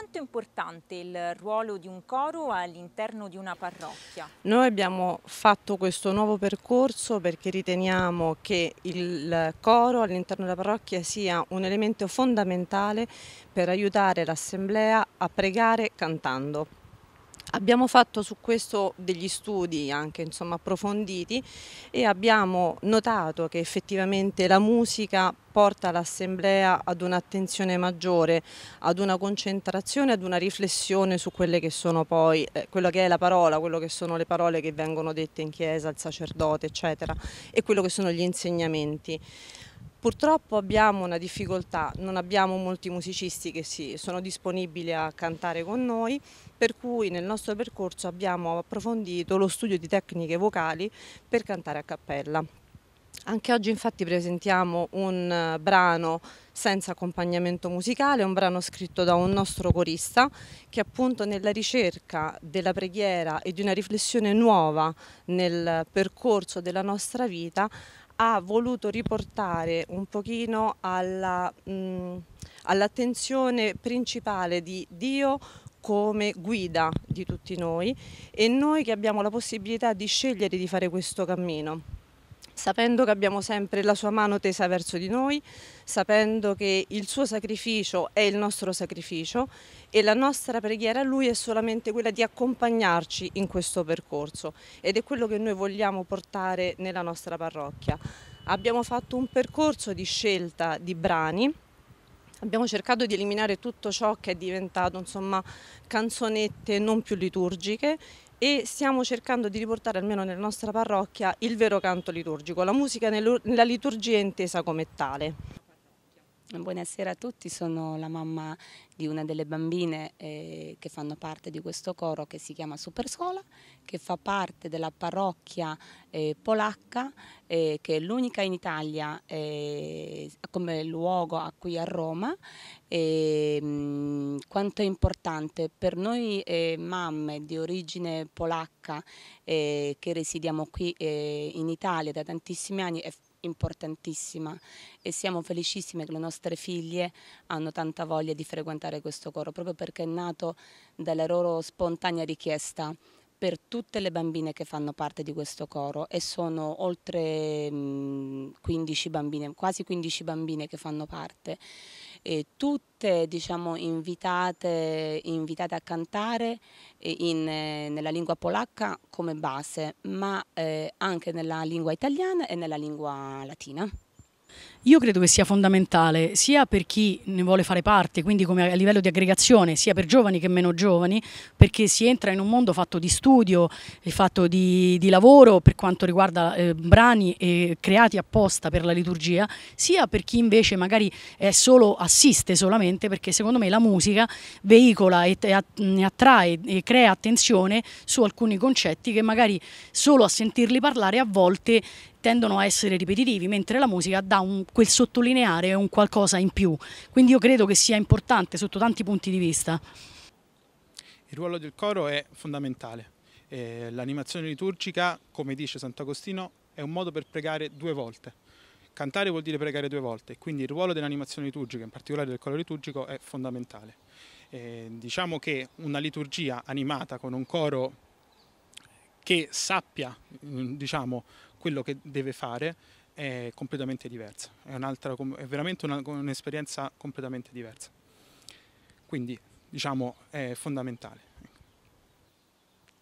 quanto è importante il ruolo di un coro all'interno di una parrocchia? Noi abbiamo fatto questo nuovo percorso perché riteniamo che il coro all'interno della parrocchia sia un elemento fondamentale per aiutare l'assemblea a pregare cantando. Abbiamo fatto su questo degli studi anche insomma, approfonditi e abbiamo notato che effettivamente la musica porta l'assemblea ad un'attenzione maggiore, ad una concentrazione, ad una riflessione su quelle che sono poi, eh, quella che è la parola, quello che sono le parole che vengono dette in chiesa, il sacerdote eccetera e quello che sono gli insegnamenti. Purtroppo abbiamo una difficoltà, non abbiamo molti musicisti che sì, sono disponibili a cantare con noi, per cui nel nostro percorso abbiamo approfondito lo studio di tecniche vocali per cantare a cappella. Anche oggi infatti presentiamo un eh, brano senza accompagnamento musicale, un brano scritto da un nostro corista che appunto nella ricerca della preghiera e di una riflessione nuova nel percorso della nostra vita ha voluto riportare un pochino mm, all'attenzione all principale di Dio come guida di tutti noi e noi che abbiamo la possibilità di scegliere di fare questo cammino sapendo che abbiamo sempre la sua mano tesa verso di noi, sapendo che il suo sacrificio è il nostro sacrificio e la nostra preghiera a lui è solamente quella di accompagnarci in questo percorso ed è quello che noi vogliamo portare nella nostra parrocchia. Abbiamo fatto un percorso di scelta di brani Abbiamo cercato di eliminare tutto ciò che è diventato insomma, canzonette non più liturgiche e stiamo cercando di riportare almeno nella nostra parrocchia il vero canto liturgico, la musica nella liturgia intesa come tale. Buonasera a tutti, sono la mamma di una delle bambine eh, che fanno parte di questo coro che si chiama Superscola, che fa parte della parrocchia eh, polacca, eh, che è l'unica in Italia eh, come luogo qui a Roma. E, ehm, quanto è importante per noi eh, mamme di origine polacca eh, che residiamo qui eh, in Italia da tantissimi anni è importantissima e siamo felicissime che le nostre figlie hanno tanta voglia di frequentare questo coro proprio perché è nato dalla loro spontanea richiesta per tutte le bambine che fanno parte di questo coro e sono oltre 15 mm, bambine, quasi 15 bambine che fanno parte eh, tutte diciamo, invitate, invitate, a cantare eh, in, eh, nella lingua polacca come base, ma eh, anche nella lingua italiana e nella lingua latina. Io credo che sia fondamentale sia per chi ne vuole fare parte, quindi a livello di aggregazione, sia per giovani che meno giovani, perché si entra in un mondo fatto di studio fatto di, di lavoro per quanto riguarda eh, brani eh, creati apposta per la liturgia, sia per chi invece magari è solo, assiste solamente, perché secondo me la musica veicola e, e attrae e crea attenzione su alcuni concetti che magari solo a sentirli parlare a volte tendono a essere ripetitivi, mentre la musica dà un un, quel sottolineare un qualcosa in più. Quindi io credo che sia importante sotto tanti punti di vista. Il ruolo del coro è fondamentale. Eh, l'animazione liturgica, come dice Sant'Agostino, è un modo per pregare due volte. Cantare vuol dire pregare due volte, quindi il ruolo dell'animazione liturgica, in particolare del coro liturgico, è fondamentale. Eh, diciamo che una liturgia animata con un coro che sappia mm, diciamo, quello che deve fare è completamente diversa, è, un'altra, è veramente un'esperienza completamente diversa. Quindi diciamo è fondamentale.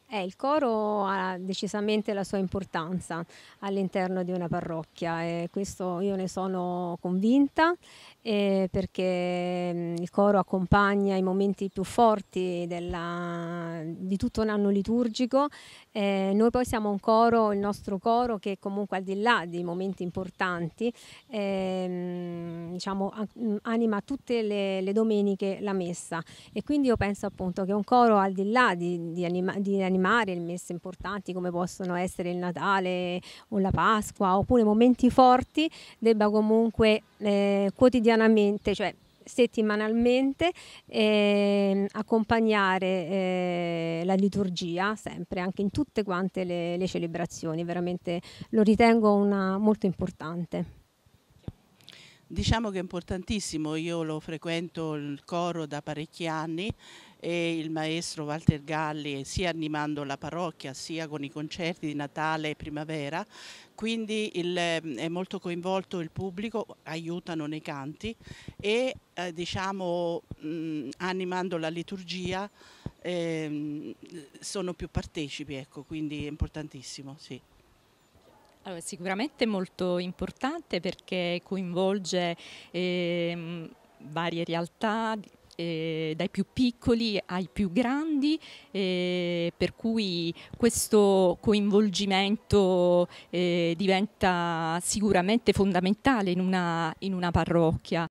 Eh, il coro ha decisamente la sua importanza all'interno di una parrocchia e questo io ne sono convinta eh, perché mm, il coro accompagna i momenti più forti della, di tutto un anno liturgico. Eh, noi poi siamo un coro, il nostro coro che comunque al di là dei momenti importanti ehm, diciamo, mm, anima tutte le, le, domeniche la messa e quindi io penso appunto che un coro al di là di, di, anima, di animare animare le messe importanti come possono essere il Natale o la Pasqua oppure momenti forti debba comunque eh, quotidianamente, cioè settimanalmente eh, accompagnare eh, la liturgia sempre, anche in tutte quante le, le celebrazioni, veramente lo ritengo una, molto importante. Diciamo che è importantissimo, io lo frequento il coro da parecchi anni e il maestro Walter Galli sia animando la parrocchia sia con i concerti di Natale e primavera, quindi il, ehm, è molto coinvolto il pubblico, aiutano nei canti e eh, diciamo mh, mm, animando la liturgia eh, sono più partecipi, ecco, quindi è importantissimo. Sì. Allora, sicuramente molto importante perché coinvolge eh, varie realtà eh, dai più piccoli ai più grandi, eh, per cui questo coinvolgimento eh, diventa sicuramente fondamentale in una, in una parrocchia.